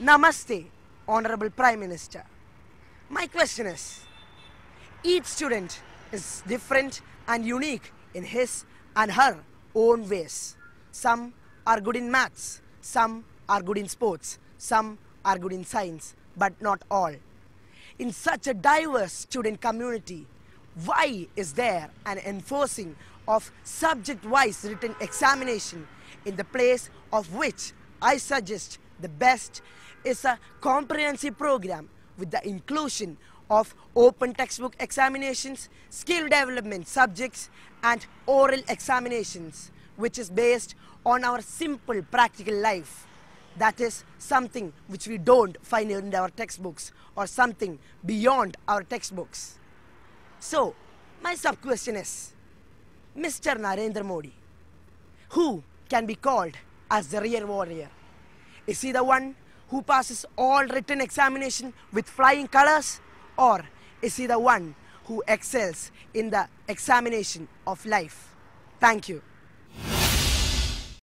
Namaste, Honorable Prime Minister. My question is, each student is different and unique in his and her own ways. Some are good in maths, some are good in sports, some are good in science, but not all. In such a diverse student community, why is there an enforcing of subject-wise written examination in the place of which I suggest the BEST is a comprehensive program with the inclusion of open textbook examinations, skill development subjects and oral examinations which is based on our simple practical life. That is something which we don't find in our textbooks or something beyond our textbooks. So, my sub-question is, Mr. Narendra Modi, who can be called as the real warrior? Is he the one who passes all written examination with flying colors? Or is he the one who excels in the examination of life? Thank you.